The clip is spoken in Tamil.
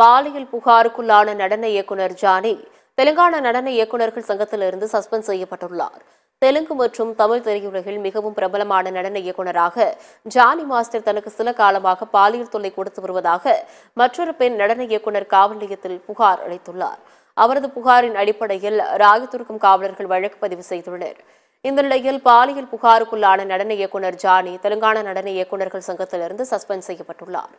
பாலியல் புகாருக்குள்ளான நடன இயக்குனர் ஜானி தெலுங்கானா நடன இயக்குநர்கள் சங்கத்திலிருந்து சஸ்பெண்ட் செய்யப்பட்டுள்ளார் தெலுங்கு மற்றும் தமிழ் திரையுலகில் மிகவும் பிரபலமான நடன இயக்குநராக ஜானி மாஸ்டர் தனக்கு சில காலமாக பாலியல் தொல்லை கொடுத்து வருவதாக மற்றொரு பெண் நடன இயக்குநர் காவல் நிலையத்தில் புகார் அளித்துள்ளார் அவரது புகாரின் அடிப்படையில் ராயத்துருக்கும் காவலர்கள் வழக்கு பதிவு செய்துள்ளனர் இந்த நிலையில் பாலியல் புகாருக்குள்ளான நடன இயக்குநர் ஜானி தெலுங்கானா நடன இயக்குநர்கள் சங்கத்திலிருந்து சஸ்பெண்ட் செய்யப்பட்டுள்ளார்